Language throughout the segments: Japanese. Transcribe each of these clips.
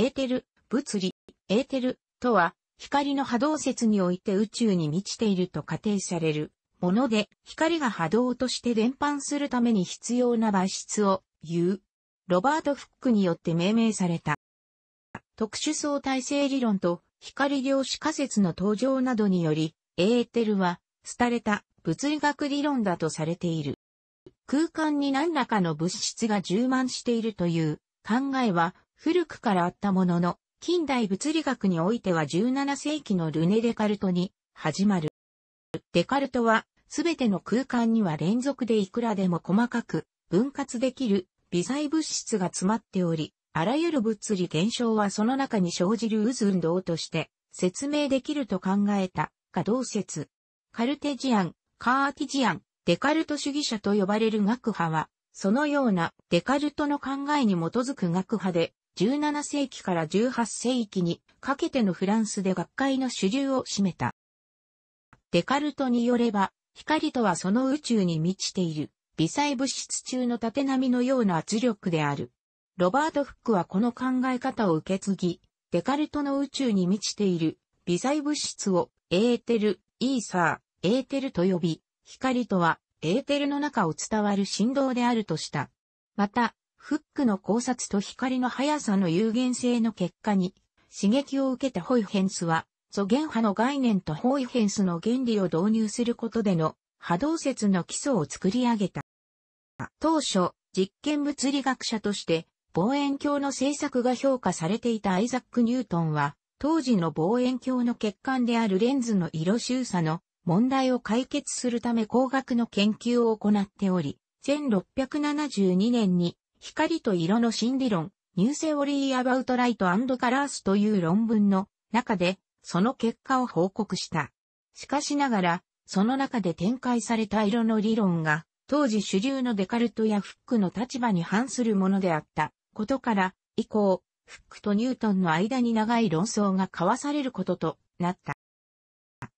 エーテル、物理、エーテルとは、光の波動説において宇宙に満ちていると仮定されるもので、光が波動として伝播するために必要な物質を言う。ロバート・フックによって命名された。特殊相対性理論と光量子仮説の登場などにより、エーテルは、廃れた物理学理論だとされている。空間に何らかの物質が充満しているという考えは、古くからあったものの、近代物理学においては17世紀のルネ・デカルトに始まる。デカルトは、すべての空間には連続でいくらでも細かく分割できる微細物質が詰まっており、あらゆる物理現象はその中に生じる渦運動として説明できると考えたが同説。カルテジアン、カーティジアン、デカルト主義者と呼ばれる学派は、そのようなデカルトの考えに基づく学派で、17世紀から18世紀にかけてのフランスで学会の主流を占めた。デカルトによれば、光とはその宇宙に満ちている微細物質中の縦波のような圧力である。ロバート・フックはこの考え方を受け継ぎ、デカルトの宇宙に満ちている微細物質をエーテル、イーサー、エーテルと呼び、光とはエーテルの中を伝わる振動であるとした。また、フックの考察と光の速さの有限性の結果に、刺激を受けたホイフェンスは、素原波の概念とホイフェンスの原理を導入することでの波動説の基礎を作り上げた。当初、実験物理学者として、望遠鏡の製作が評価されていたアイザック・ニュートンは、当時の望遠鏡の欠陥であるレンズの色周差の問題を解決するため工学の研究を行っており、1672年に光と色の新理論、ニューセオリー・アバウト・ライト・カラースという論文の中で、その結果を報告した。しかしながら、その中で展開された色の理論が、当時主流のデカルトやフックの立場に反するものであったことから、以降、フックとニュートンの間に長い論争が交わされることとなった。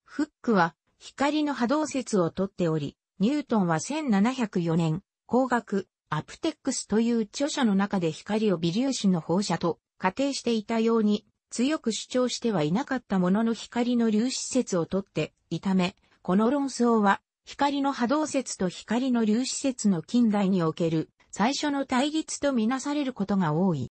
フックは光の波動説をとっており、ニュートンは1704年、光学、アプテックスという著者の中で光を微粒子の放射と仮定していたように強く主張してはいなかったものの光の粒子説をとっていため、この論争は光の波動説と光の粒子説の近代における最初の対立とみなされることが多い。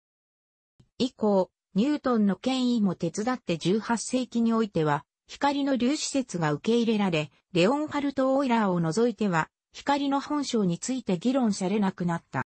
以降、ニュートンの権威も手伝って18世紀においては、光の粒子説が受け入れられ、レオンハルト・オイラーを除いては、光の本性について議論されなくなった。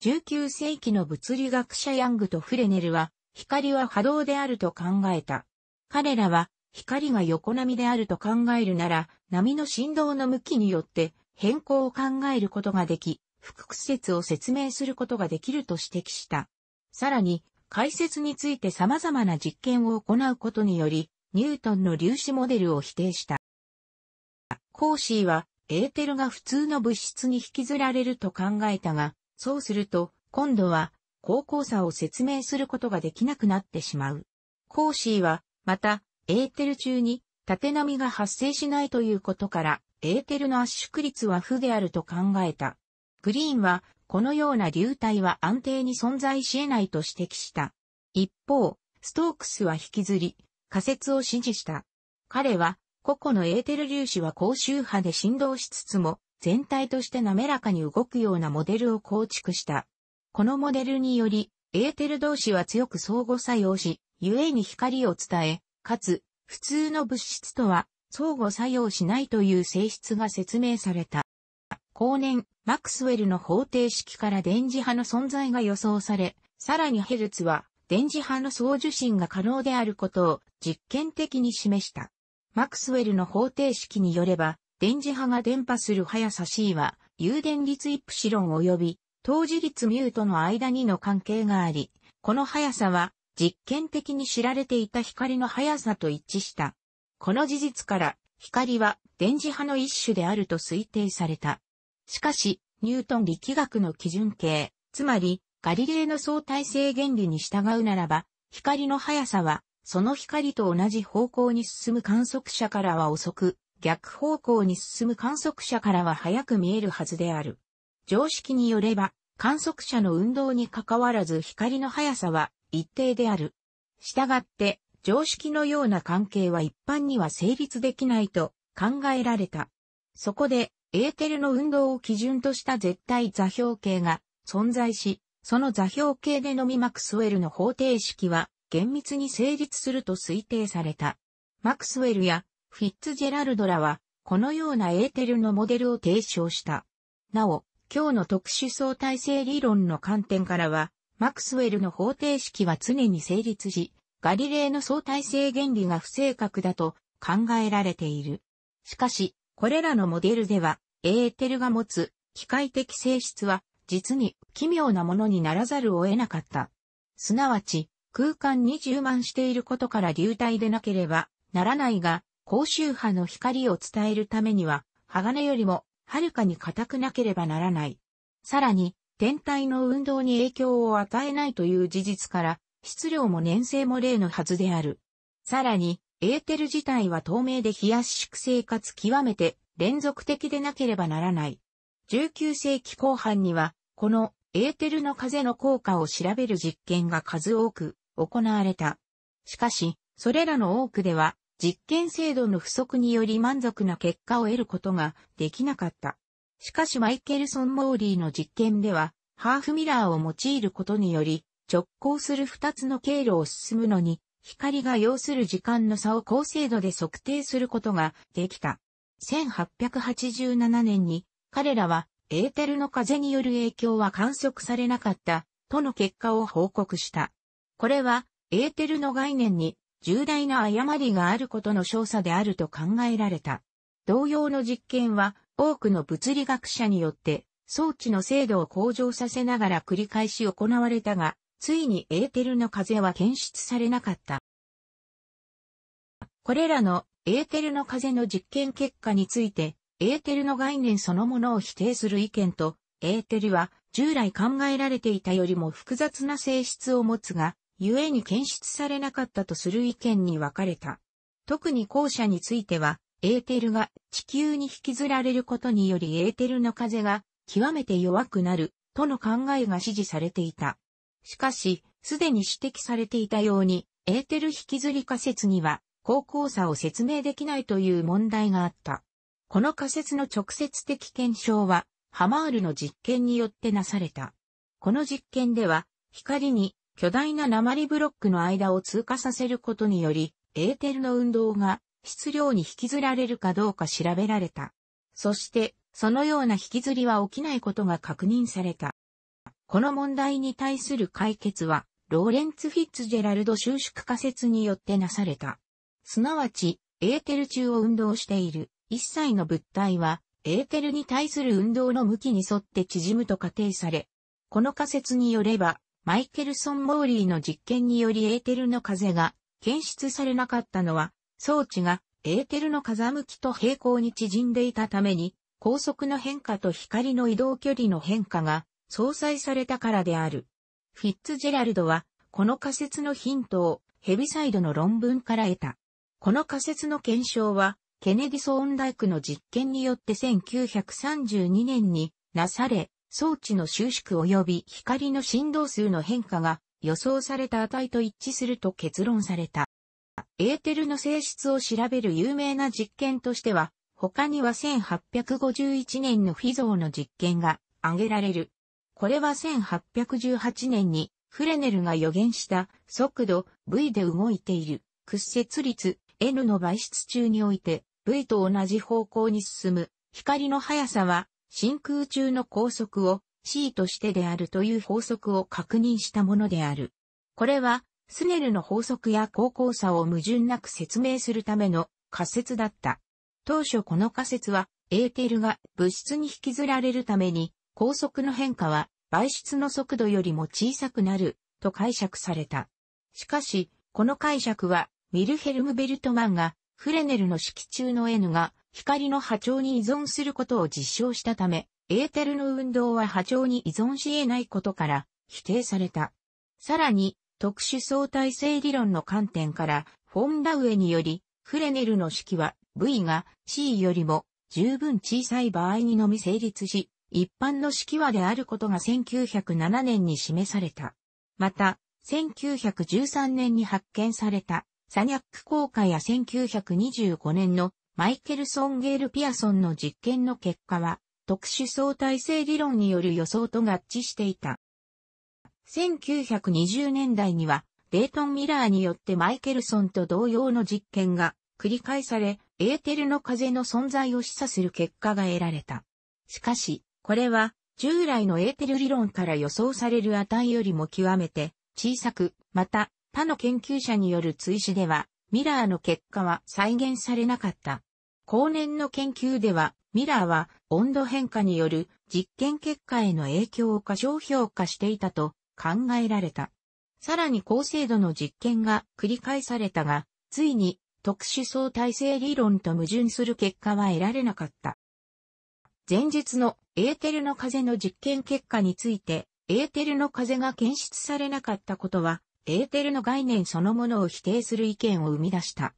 19世紀の物理学者ヤングとフレネルは、光は波動であると考えた。彼らは、光が横波であると考えるなら、波の振動の向きによって変更を考えることができ、複説を説明することができると指摘した。さらに、解説について様々な実験を行うことにより、ニュートンの粒子モデルを否定した。コーシーは、エーテルが普通の物質に引きずられると考えたが、そうすると、今度は、高校差を説明することができなくなってしまう。コーシーは、また、エーテル中に、縦波が発生しないということから、エーテルの圧縮率は負であると考えた。グリーンは、このような流体は安定に存在し得ないと指摘した。一方、ストークスは引きずり、仮説を支持した。彼は、個々のエーテル粒子は高周波で振動しつつも、全体として滑らかに動くようなモデルを構築した。このモデルにより、エーテル同士は強く相互作用し、故に光を伝え、かつ、普通の物質とは相互作用しないという性質が説明された。後年、マクスウェルの方程式から電磁波の存在が予想され、さらにヘルツは電磁波の送受信が可能であることを実験的に示した。マクスウェルの方程式によれば、電磁波が伝播する速さ c は、有電率イプシロン及び、当時率ミュートの間にの関係があり、この速さは、実験的に知られていた光の速さと一致した。この事実から、光は電磁波の一種であると推定された。しかし、ニュートン力学の基準形、つまり、ガリレーの相対性原理に従うならば、光の速さはその光と同じ方向に進む観測者からは遅く、逆方向に進む観測者からは早く見えるはずである。常識によれば、観測者の運動に関わらず光の速さは一定である。したがって、常識のような関係は一般には成立できないと考えられた。そこで、エーテルの運動を基準とした絶対座標形が存在し、その座標形でのみマクスウェルの方程式は厳密に成立すると推定された。マクスウェルやフィッツジェラルドらは、このようなエーテルのモデルを提唱した。なお、今日の特殊相対性理論の観点からは、マクスウェルの方程式は常に成立し、ガリレーの相対性原理が不正確だと考えられている。しかし、これらのモデルでは、エーテルが持つ機械的性質は実に奇妙なものにならざるを得なかった。すなわち、空間に充満していることから流体でなければならないが、高周波の光を伝えるためには、鋼よりもはるかに硬くなければならない。さらに、天体の運動に影響を与えないという事実から、質量も粘性も例のはずである。さらに、エーテル自体は透明でやし粛生かつ極めて連続的でなければならない。19世紀後半には、このエーテルの風の効果を調べる実験が数多く行われた。しかし、それらの多くでは、実験制度の不足により満足な結果を得ることができなかった。しかしマイケルソン・モーリーの実験では、ハーフミラーを用いることにより、直行する2つの経路を進むのに、光が要する時間の差を高精度で測定することができた。1887年に彼らはエーテルの風による影響は観測されなかったとの結果を報告した。これは、エーテルの概念に重大な誤りがあることの証左であると考えられた。同様の実験は多くの物理学者によって装置の精度を向上させながら繰り返し行われたが、ついにエーテルの風は検出されなかった。これらのエーテルの風の実験結果について、エーテルの概念そのものを否定する意見と、エーテルは従来考えられていたよりも複雑な性質を持つが、故に検出されなかったとする意見に分かれた。特に後者については、エーテルが地球に引きずられることによりエーテルの風が極めて弱くなるとの考えが支持されていた。しかし、すでに指摘されていたように、エーテル引きずり仮説には、高校差を説明できないという問題があった。この仮説の直接的検証は、ハマールの実験によってなされた。この実験では、光に巨大な鉛ブロックの間を通過させることにより、エーテルの運動が質量に引きずられるかどうか調べられた。そして、そのような引きずりは起きないことが確認された。この問題に対する解決は、ローレンツ・フィッツジェラルド収縮仮説によってなされた。すなわち、エーテル中を運動している一切の物体は、エーテルに対する運動の向きに沿って縮むと仮定され、この仮説によれば、マイケルソン・モーリーの実験によりエーテルの風が検出されなかったのは、装置がエーテルの風向きと平行に縮んでいたために、高速の変化と光の移動距離の変化が相殺されたからである。フィッツジェラルドは、この仮説のヒントをヘビサイドの論文から得た。この仮説の検証は、ケネディ・ソーンダイクの実験によって1932年になされ、装置の収縮及び光の振動数の変化が予想された値と一致すると結論された。エーテルの性質を調べる有名な実験としては、他には1851年のフィゾーの実験が挙げられる。これは1818年にフレネルが予言した速度 V で動いている屈折率 N の媒質中において V と同じ方向に進む光の速さは真空中の高速を C としてであるという法則を確認したものである。これは、スネルの法則や高校差を矛盾なく説明するための仮説だった。当初この仮説は、エーテルが物質に引きずられるために、高速の変化は、媒質の速度よりも小さくなる、と解釈された。しかし、この解釈は、ウィルヘルム・ベルトマンが、フレネルの式中の N が光の波長に依存することを実証したため、エーテルの運動は波長に依存し得ないことから否定された。さらに、特殊相対性理論の観点から、フォンラウエにより、フレネルの式は V が C よりも十分小さい場合にのみ成立し、一般の式話であることが1907年に示された。また、1913年に発見されたサニャック効果や1925年のマイケルソン・ゲール・ピアソンの実験の結果は、特殊相対性理論による予想と合致していた。1920年代には、デートン・ミラーによってマイケルソンと同様の実験が繰り返され、エーテルの風の存在を示唆する結果が得られた。しかし、これは従来のエーテル理論から予想される値よりも極めて小さく、また他の研究者による追試では、ミラーの結果は再現されなかった。後年の研究では、ミラーは温度変化による実験結果への影響を過小評価していたと考えられた。さらに高精度の実験が繰り返されたが、ついに特殊相対性理論と矛盾する結果は得られなかった。前述のエーテルの風の実験結果について、エーテルの風が検出されなかったことは、エーテルの概念そのものを否定する意見を生み出した。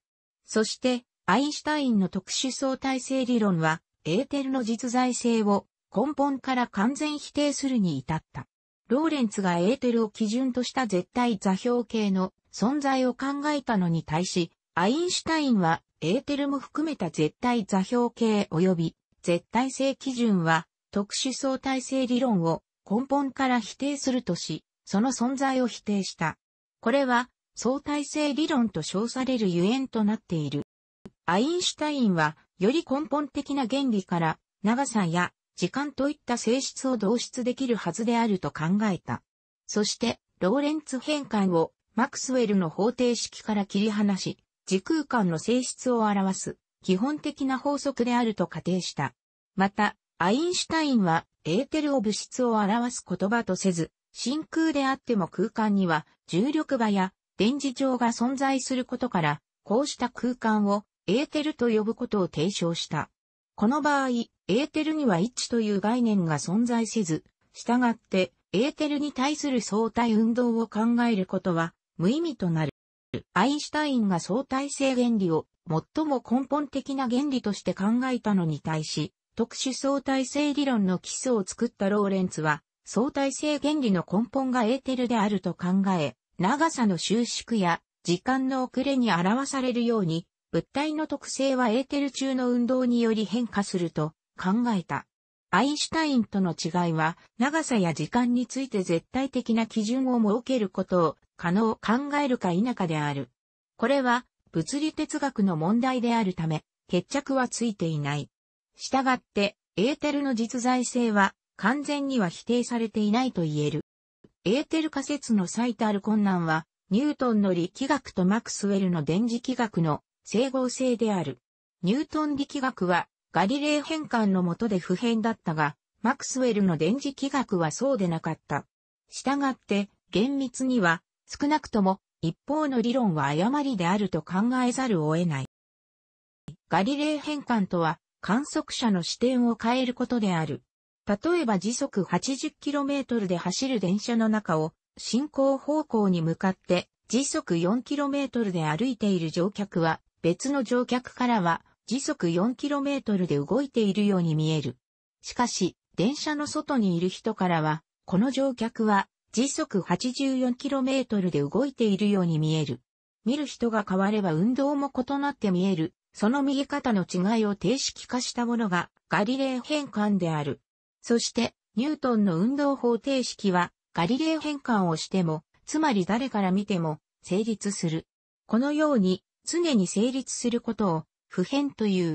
そして、アインシュタインの特殊相対性理論は、エーテルの実在性を根本から完全否定するに至った。ローレンツがエーテルを基準とした絶対座標系の存在を考えたのに対し、アインシュタインはエーテルも含めた絶対座標系及び絶対性基準は特殊相対性理論を根本から否定するとし、その存在を否定した。これは相対性理論と称されるゆえんとなっている。アインシュタインは、より根本的な原理から、長さや時間といった性質を導出できるはずであると考えた。そして、ローレンツ変換をマクスウェルの方程式から切り離し、時空間の性質を表す基本的な法則であると仮定した。また、アインシュタインはエーテルを物質を表す言葉とせず、真空であっても空間には重力場や電磁場が存在することから、こうした空間をエーテルと呼ぶことを提唱した。この場合、エーテルには致という概念が存在せず、従って、エーテルに対する相対運動を考えることは無意味となる。アインシュタインが相対性原理を最も根本的な原理として考えたのに対し、特殊相対性理論の基礎を作ったローレンツは、相対性原理の根本がエーテルであると考え、長さの収縮や時間の遅れに表されるように、物体の特性はエーテル中の運動により変化すると考えた。アインシュタインとの違いは、長さや時間について絶対的な基準を設けることを可能考えるか否かである。これは、物理哲学の問題であるため、決着はついていない。したがって、エーテルの実在性は完全には否定されていないと言える。エーテル仮説の最たる困難は、ニュートンの力学とマクスウェルの電磁気学の整合性である。ニュートン力学はガリレー変換のもとで普遍だったが、マクスウェルの電磁気学はそうでなかった。したがって厳密には少なくとも一方の理論は誤りであると考えざるを得ない。ガリレー変換とは観測者の視点を変えることである。例えば時速 80km で走る電車の中を進行方向に向かって時速 4km で歩いている乗客は別の乗客からは時速 4km で動いているように見える。しかし、電車の外にいる人からは、この乗客は時速 84km で動いているように見える。見る人が変われば運動も異なって見える。その見え方の違いを定式化したものがガリレー変換である。そして、ニュートンの運動方程式はガリレー変換をしても、つまり誰から見ても成立する。このように常に成立することを普遍という。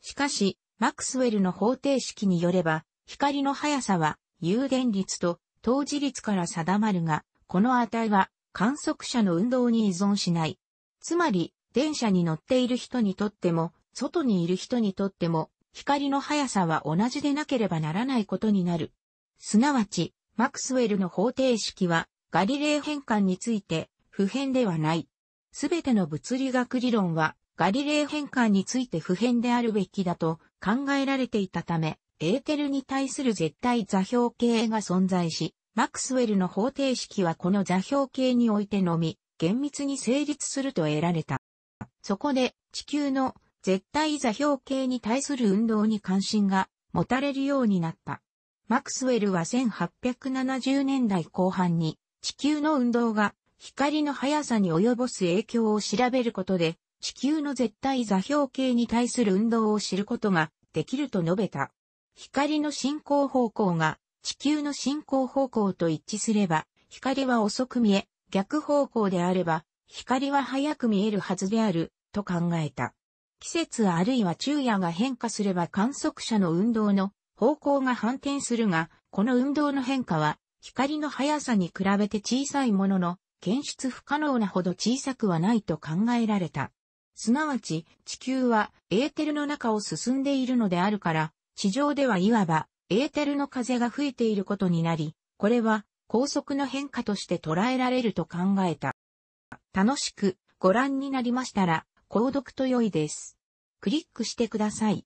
しかし、マクスウェルの方程式によれば、光の速さは有限率と当時率から定まるが、この値は観測者の運動に依存しない。つまり、電車に乗っている人にとっても、外にいる人にとっても、光の速さは同じでなければならないことになる。すなわち、マクスウェルの方程式は、ガリレー変換について、普遍ではない。すべての物理学理論は、ガリレー変換について普遍であるべきだと考えられていたため、エーテルに対する絶対座標系が存在し、マクスウェルの方程式はこの座標系においてのみ、厳密に成立すると得られた。そこで、地球の絶対座標系に対する運動に関心が持たれるようになった。マクスウェルは1870年代後半に地球の運動が光の速さに及ぼす影響を調べることで、地球の絶対座標系に対する運動を知ることができると述べた。光の進行方向が地球の進行方向と一致すれば、光は遅く見え、逆方向であれば、光は早く見えるはずである、と考えた。季節あるいは昼夜が変化すれば観測者の運動の方向が反転するが、この運動の変化は光の速さに比べて小さいものの、検出不可能なほど小さくはないと考えられた。すなわち、地球はエーテルの中を進んでいるのであるから、地上ではいわばエーテルの風が吹いていることになり、これは高速の変化として捉えられると考えた。楽しくご覧になりましたら、購読と良いです。クリックしてください。